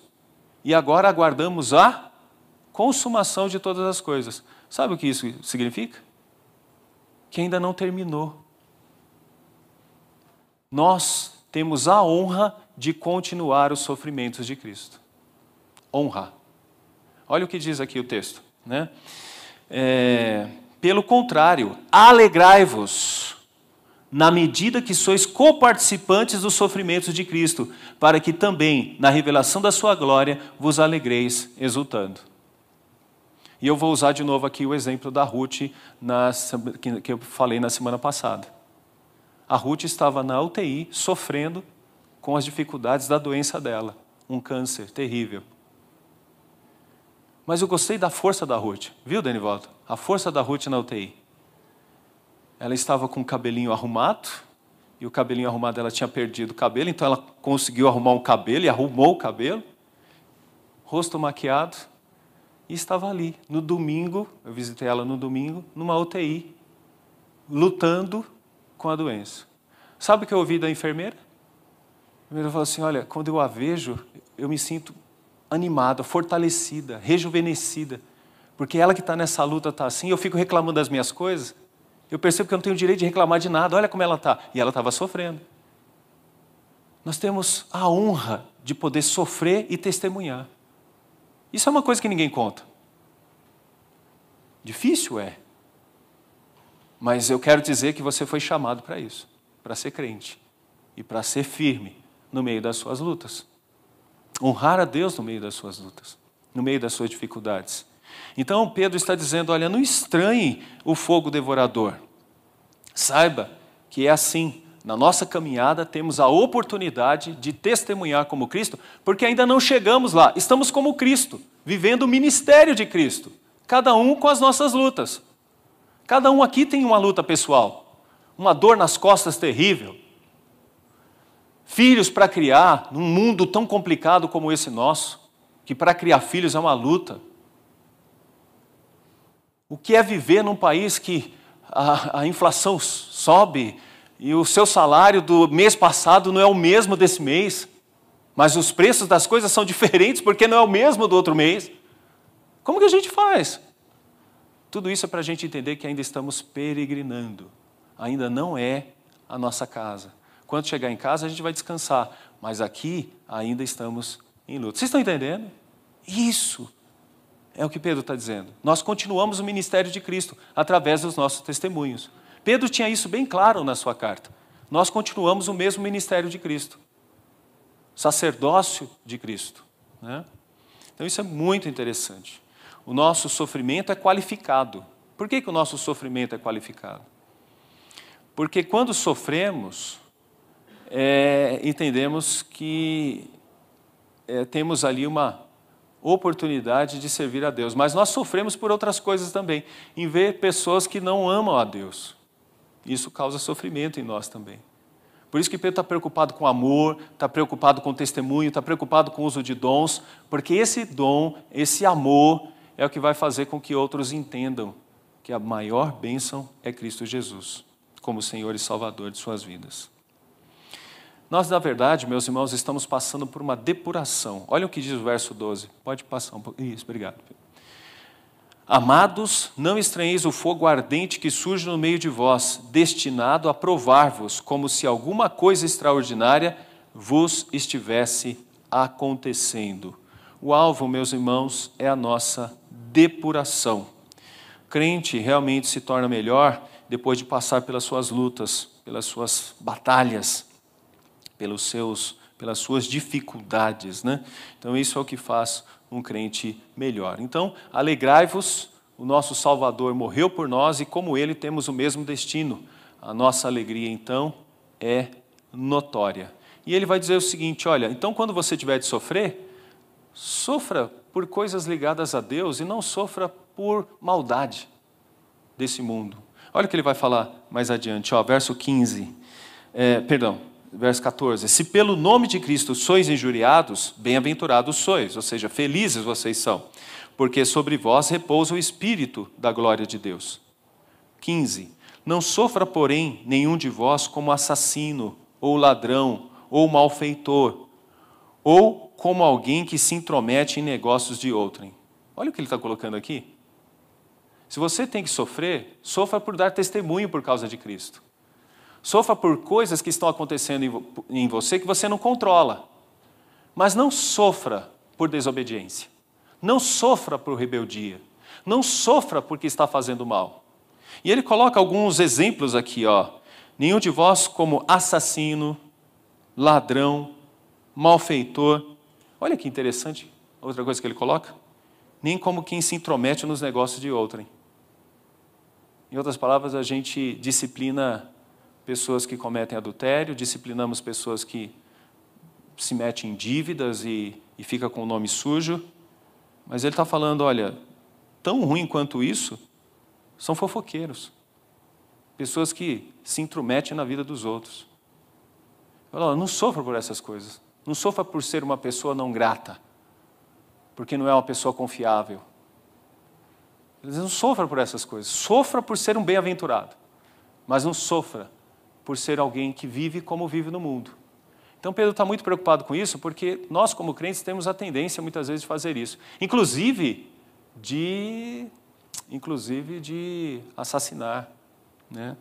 e agora aguardamos a consumação de todas as coisas. Sabe o que isso significa? Que ainda não terminou. Nós temos a honra de continuar os sofrimentos de Cristo. Honra. Olha o que diz aqui o texto. Né? É, pelo contrário, alegrai-vos na medida que sois coparticipantes dos sofrimentos de Cristo, para que também, na revelação da sua glória, vos alegreis exultando. E eu vou usar de novo aqui o exemplo da Ruth, na, que eu falei na semana passada. A Ruth estava na UTI, sofrendo com as dificuldades da doença dela, um câncer terrível. Mas eu gostei da força da Ruth, viu, Denivaldo? A força da Ruth na UTI ela estava com o cabelinho arrumado, e o cabelinho arrumado ela tinha perdido o cabelo, então ela conseguiu arrumar um cabelo e arrumou o cabelo, rosto maquiado, e estava ali. No domingo, eu visitei ela no domingo, numa UTI, lutando com a doença. Sabe o que eu ouvi da enfermeira? A enfermeira falou assim: Olha, quando eu a vejo, eu me sinto animada, fortalecida, rejuvenescida, porque ela que está nessa luta está assim, eu fico reclamando das minhas coisas, eu percebo que eu não tenho direito de reclamar de nada. Olha como ela está. E ela estava sofrendo. Nós temos a honra de poder sofrer e testemunhar. Isso é uma coisa que ninguém conta. Difícil é. Mas eu quero dizer que você foi chamado para isso, para ser crente e para ser firme no meio das suas lutas. Honrar a Deus no meio das suas lutas, no meio das suas dificuldades. Então Pedro está dizendo: olha, não estranhe o fogo devorador. Saiba que é assim. Na nossa caminhada temos a oportunidade de testemunhar como Cristo, porque ainda não chegamos lá. Estamos como Cristo, vivendo o ministério de Cristo, cada um com as nossas lutas. Cada um aqui tem uma luta pessoal, uma dor nas costas terrível, filhos para criar num mundo tão complicado como esse nosso, que para criar filhos é uma luta. O que é viver num país que a, a inflação sobe e o seu salário do mês passado não é o mesmo desse mês, mas os preços das coisas são diferentes porque não é o mesmo do outro mês? Como que a gente faz? Tudo isso é para a gente entender que ainda estamos peregrinando, ainda não é a nossa casa. Quando chegar em casa, a gente vai descansar, mas aqui ainda estamos em luta. Vocês estão entendendo? Isso é o que Pedro está dizendo. Nós continuamos o ministério de Cristo através dos nossos testemunhos. Pedro tinha isso bem claro na sua carta. Nós continuamos o mesmo ministério de Cristo, sacerdócio de Cristo. Né? Então isso é muito interessante. O nosso sofrimento é qualificado. Por que, que o nosso sofrimento é qualificado? Porque quando sofremos, é, entendemos que é, temos ali uma oportunidade de servir a Deus. Mas nós sofremos por outras coisas também, em ver pessoas que não amam a Deus. Isso causa sofrimento em nós também. Por isso que Pedro está preocupado com amor, está preocupado com testemunho, está preocupado com o uso de dons, porque esse dom, esse amor, é o que vai fazer com que outros entendam que a maior bênção é Cristo Jesus como Senhor e Salvador de suas vidas. Nós, na verdade, meus irmãos, estamos passando por uma depuração. Olha o que diz o verso 12. Pode passar um pouco. Isso, obrigado. Amados, não estranheis o fogo ardente que surge no meio de vós, destinado a provar-vos, como se alguma coisa extraordinária vos estivesse acontecendo. O alvo, meus irmãos, é a nossa depuração. O crente realmente se torna melhor depois de passar pelas suas lutas, pelas suas batalhas pelos seus, pelas suas dificuldades. Né? Então, isso é o que faz um crente melhor. Então, alegrai-vos, o nosso Salvador morreu por nós e, como ele, temos o mesmo destino. A nossa alegria, então, é notória. E ele vai dizer o seguinte: olha, então quando você tiver de sofrer, sofra por coisas ligadas a Deus e não sofra por maldade desse mundo. Olha o que ele vai falar mais adiante, ó, verso 15. É, perdão, verso 14: Se pelo nome de Cristo sois injuriados, bem-aventurados sois, ou seja, felizes vocês são, porque sobre vós repousa o Espírito da glória de Deus. 15: Não sofra, porém, nenhum de vós como assassino, ou ladrão, ou malfeitor, ou como alguém que se intromete em negócios de outrem. Olha o que ele está colocando aqui. Se você tem que sofrer, sofra por dar testemunho por causa de Cristo. Sofra por coisas que estão acontecendo em você que você não controla. Mas não sofra por desobediência. Não sofra por rebeldia. Não sofra porque está fazendo mal. E ele coloca alguns exemplos aqui, ó. Nenhum de vós como assassino, ladrão, malfeitor. Olha que interessante outra coisa que ele coloca. Nem como quem se intromete nos negócios de outrem. Em outras palavras, a gente disciplina pessoas que cometem adultério, disciplinamos pessoas que se metem em dívidas e, e fica com o nome sujo. Mas ele está falando, olha, tão ruim quanto isso são fofoqueiros, pessoas que se intrometem na vida dos outros. Falo, não sofra por essas coisas, não sofra por ser uma pessoa não grata, porque não é uma pessoa confiável. Ele diz, não sofra por essas coisas, sofra por ser um bem-aventurado, mas não sofra por ser alguém que vive como vive no mundo. Então Pedro está muito preocupado com isso, porque nós, como crentes, temos a tendência muitas vezes de fazer isso. Inclusive de, inclusive de assassinar. Né?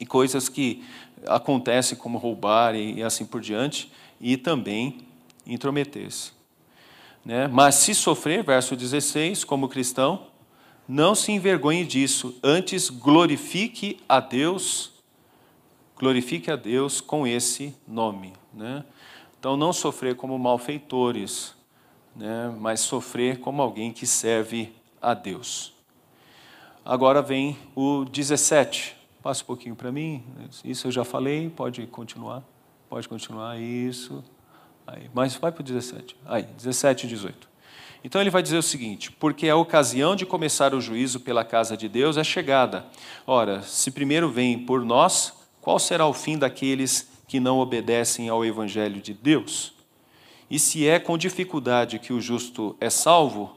E coisas que acontecem, como roubar e, e assim por diante, e também intrometer-se. Né? Mas se sofrer, verso 16, como cristão, não se envergonhe disso, antes glorifique a Deus glorifique a Deus com esse nome. Né? Então, não sofrer como malfeitores, né? mas sofrer como alguém que serve a Deus. Agora vem o 17. Passa um pouquinho para mim. Isso eu já falei, pode continuar. Pode continuar, isso. Aí, mas vai para o 17. Aí, 17 e 18. Então ele vai dizer o seguinte: porque a ocasião de começar o juízo pela casa de Deus é chegada. Ora, se primeiro vem por nós, qual será o fim daqueles que não obedecem ao Evangelho de Deus? E se é com dificuldade que o justo é salvo,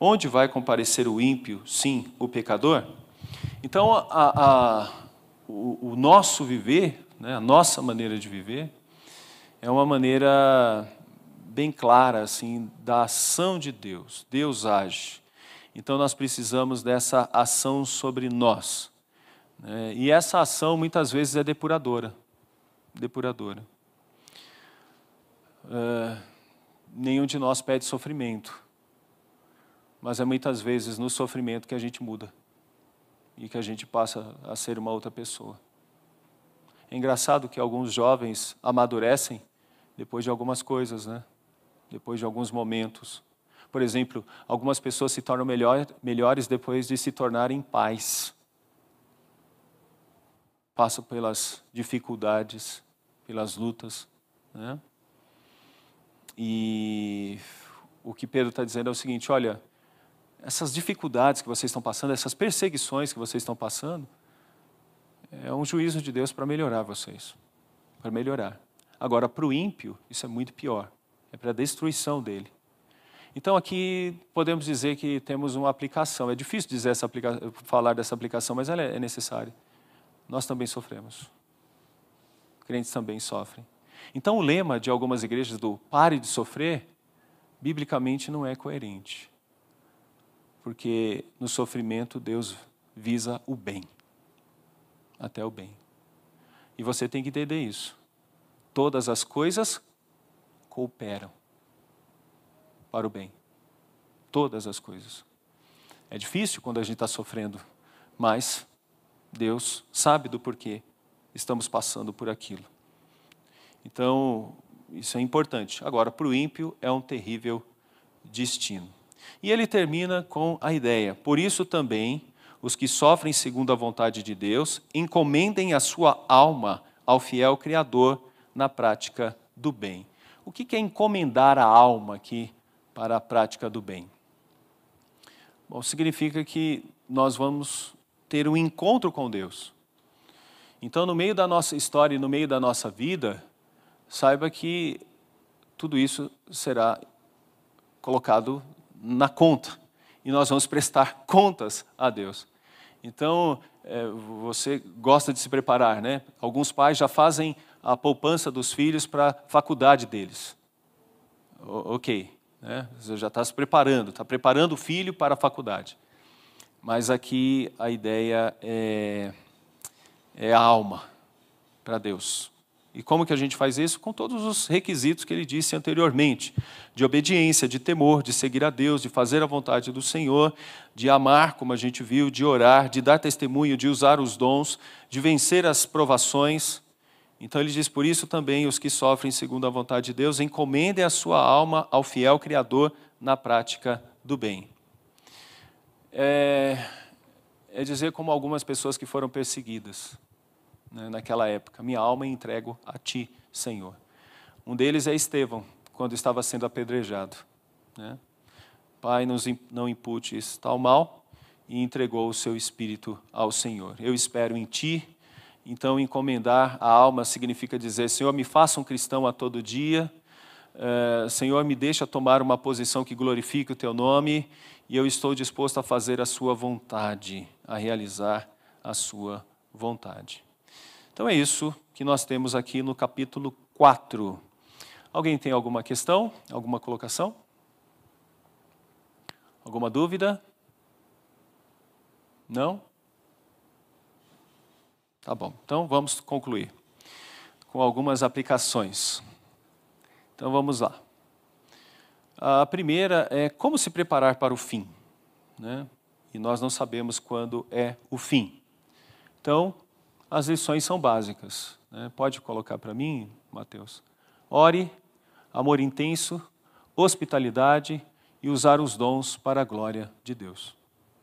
onde vai comparecer o ímpio, sim, o pecador? Então, a, a, o, o, nosso viver, né, a nossa maneira de viver, é uma maneira bem clara assim da ação de Deus. Deus age. Então, nós precisamos dessa ação sobre nós. É, e essa ação muitas vezes é depuradora. Depuradora. É, nenhum de nós pede sofrimento, mas é muitas vezes no sofrimento que a gente muda e que a gente passa a ser uma outra pessoa. É engraçado que alguns jovens amadurecem depois de algumas coisas, né? depois de alguns momentos. Por exemplo, algumas pessoas se tornam melhor, melhores depois de se tornarem pais passo pelas dificuldades, pelas lutas. Né? E o que Pedro está dizendo é o seguinte: olha, essas dificuldades que vocês estão passando, essas perseguições que vocês estão passando, é um juízo de Deus para melhorar vocês, para melhorar. Agora, para o ímpio, isso é muito pior é para a destruição dele. Então aqui podemos dizer que temos uma aplicação. É difícil dizer essa falar dessa aplicação, mas ela é, é necessária nós também sofremos. Crentes também sofrem. Então, o lema de algumas igrejas do pare de sofrer, biblicamente não é coerente. Porque no sofrimento Deus visa o bem, até o bem. E você tem que entender isso. Todas as coisas cooperam para o bem. Todas as coisas. É difícil quando a gente está sofrendo, mas Deus sabe do porquê estamos passando por aquilo. Então, isso é importante. Agora, para o ímpio é um terrível destino. E ele termina com a ideia: por isso também os que sofrem segundo a vontade de Deus encomendem a sua alma ao fiel Criador na prática do bem. O que é encomendar a alma aqui para a prática do bem? Bom, significa que nós vamos ter um encontro com Deus. Então, no meio da nossa história e no meio da nossa vida, saiba que tudo isso será colocado na conta e nós vamos prestar contas a Deus. Então, é, você gosta de se preparar, né? Alguns pais já fazem a poupança dos filhos para a faculdade deles. ok, né? você já está se preparando, está preparando o filho para a faculdade mas aqui a ideia é, é a alma para Deus. E como que a gente faz isso? Com todos os requisitos que ele disse anteriormente: de obediência, de temor, de seguir a Deus, de fazer a vontade do Senhor, de amar, como a gente viu, de orar, de dar testemunho, de usar os dons, de vencer as provações. Então ele diz: por isso também os que sofrem segundo a vontade de Deus encomendem a sua alma ao fiel Criador na prática do bem é, é dizer como algumas pessoas que foram perseguidas né, naquela época: Minha alma entrego a ti, Senhor. Um deles é Estevão, quando estava sendo apedrejado. Né? Pai, não não imputes tal mal, e entregou o seu espírito ao Senhor. Eu espero em ti. Então, encomendar a alma significa dizer: Senhor, me faça um cristão a todo dia. Uh, Senhor, me deixa tomar uma posição que glorifique o teu nome e eu estou disposto a fazer a sua vontade, a realizar a sua vontade. Então é isso que nós temos aqui no capítulo 4. Alguém tem alguma questão, alguma colocação? Alguma dúvida? Não? Tá bom, então vamos concluir com algumas aplicações. Então vamos lá. A primeira é como se preparar para o fim. Né? E nós não sabemos quando é o fim. Então, as lições são básicas. Né? Pode colocar para mim, Mateus? Ore, amor intenso, hospitalidade e usar os dons para a glória de Deus.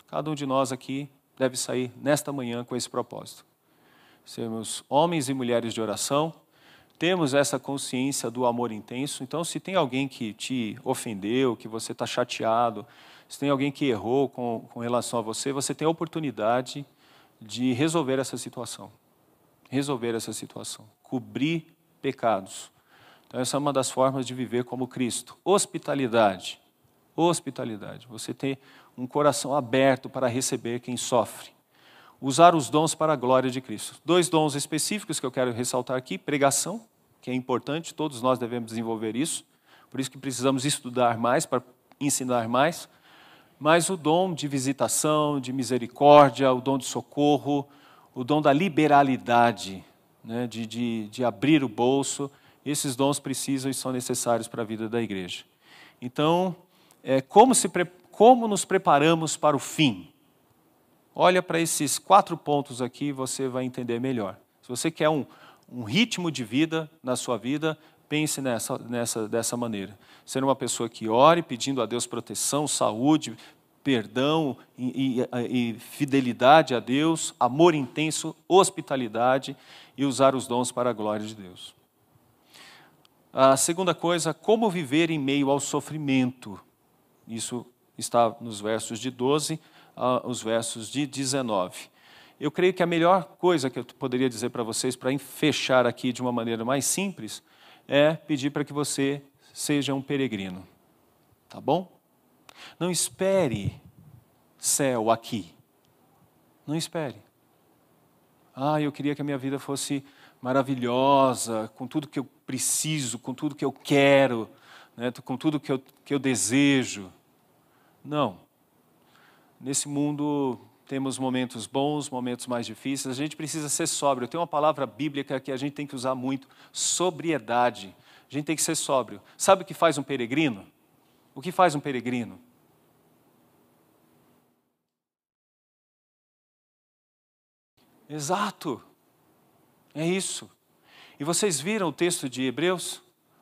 Cada um de nós aqui deve sair nesta manhã com esse propósito. Sermos homens e mulheres de oração temos essa consciência do amor intenso. Então, se tem alguém que te ofendeu, que você está chateado, se tem alguém que errou com, com relação a você, você tem a oportunidade de resolver essa situação. Resolver essa situação. Cobrir pecados. Então, essa é uma das formas de viver como Cristo. Hospitalidade. Hospitalidade. Você ter um coração aberto para receber quem sofre usar os dons para a glória de Cristo. Dois dons específicos que eu quero ressaltar aqui: pregação, que é importante, todos nós devemos desenvolver isso, por isso que precisamos estudar mais para ensinar mais, mas o dom de visitação, de misericórdia, o dom de socorro, o dom da liberalidade, né, de, de, de abrir o bolso, esses dons precisam e são necessários para a vida da igreja. Então, é, como, se, como nos preparamos para o fim? olha para esses quatro pontos aqui e você vai entender melhor. Se você quer um, um ritmo de vida na sua vida, pense nessa, nessa, dessa maneira. Ser uma pessoa que ore pedindo a Deus proteção, saúde, perdão e, e, e, fidelidade a Deus, amor intenso, hospitalidade e usar os dons para a glória de Deus. A segunda coisa, como viver em meio ao sofrimento. Isso está nos versos de 12 uh, os versos de 19. Eu creio que a melhor coisa que eu poderia dizer para vocês, para fechar aqui de uma maneira mais simples, é pedir para que você seja um peregrino. Tá bom? Não espere céu aqui. Não espere. Ah, eu queria que a minha vida fosse maravilhosa, com tudo que eu preciso, com tudo que eu quero, né, com tudo que eu, que eu desejo. Não. Nesse mundo temos momentos bons, momentos mais difíceis. A gente precisa ser sóbrio. Tem uma palavra bíblica que a gente tem que usar muito: sobriedade. A gente tem que ser sóbrio. Sabe o que faz um peregrino? O que faz um peregrino? Exato. É isso. E vocês viram o texto de Hebreus?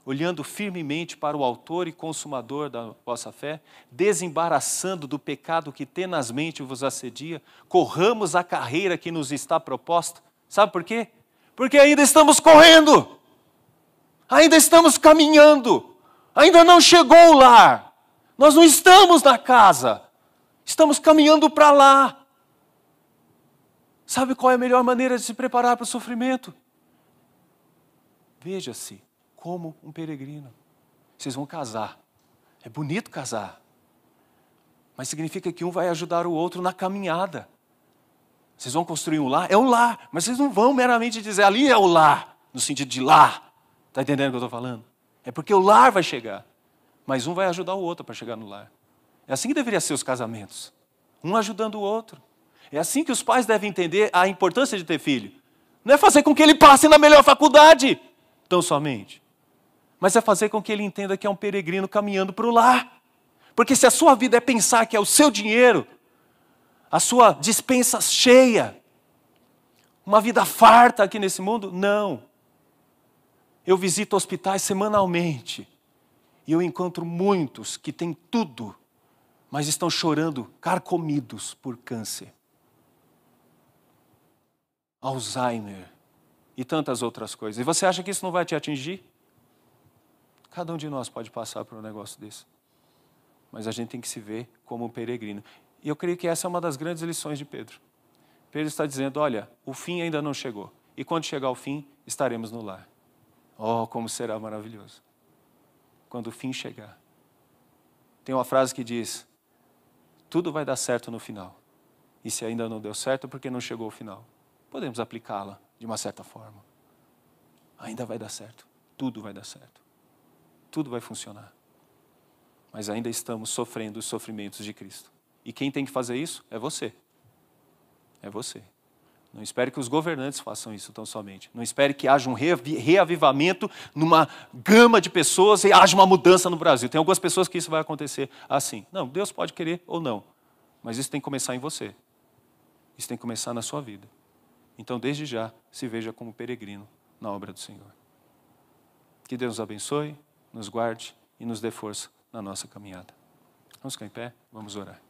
olhando firmemente para o Autor e Consumador da vossa fé, desembaraçando do pecado que tenazmente vos assedia, corramos a carreira que nos está proposta. Sabe por quê? Porque ainda estamos correndo, ainda estamos caminhando, ainda não chegou o lar, nós não estamos na casa, estamos caminhando para lá. Sabe qual é a melhor maneira de se preparar para o sofrimento? Veja-se como um peregrino. Vocês vão casar. É bonito casar. Mas significa que um vai ajudar o outro na caminhada. Vocês vão construir um lar? É o lar. Mas vocês não vão meramente dizer ali é o lar, no sentido de lar. Está entendendo o que eu estou falando? É porque o lar vai chegar. Mas um vai ajudar o outro para chegar no lar. É assim que deveriam ser os casamentos. Um ajudando o outro. É assim que os pais devem entender a importância de ter filho. Não é fazer com que ele passe na melhor faculdade, tão somente mas é fazer com que ele entenda que é um peregrino caminhando para o lar. Porque se a sua vida é pensar que é o seu dinheiro, a sua dispensa cheia, uma vida farta aqui nesse mundo, não. Eu visito hospitais semanalmente e eu encontro muitos que têm tudo, mas estão chorando, carcomidos por câncer, Alzheimer e tantas outras coisas. E você acha que isso não vai te atingir? Cada um de nós pode passar por um negócio desse. Mas a gente tem que se ver como um peregrino. E eu creio que essa é uma das grandes lições de Pedro. Pedro está dizendo: olha, o fim ainda não chegou. E quando chegar o fim, estaremos no lar. Oh, como será maravilhoso. Quando o fim chegar. Tem uma frase que diz: tudo vai dar certo no final. E se ainda não deu certo, porque não chegou ao final. Podemos aplicá-la de uma certa forma. Ainda vai dar certo. Tudo vai dar certo tudo vai funcionar. Mas ainda estamos sofrendo os sofrimentos de Cristo. E quem tem que fazer isso é você. É você. Não espere que os governantes façam isso tão somente. Não espere que haja um reavivamento numa gama de pessoas e haja uma mudança no Brasil. Tem algumas pessoas que isso vai acontecer assim. Não, Deus pode querer ou não. Mas isso tem que começar em você. Isso tem que começar na sua vida. Então, desde já, se veja como peregrino na obra do Senhor. Que Deus abençoe nos guarde e nos dê força na nossa caminhada. Vamos ficar em pé, vamos orar.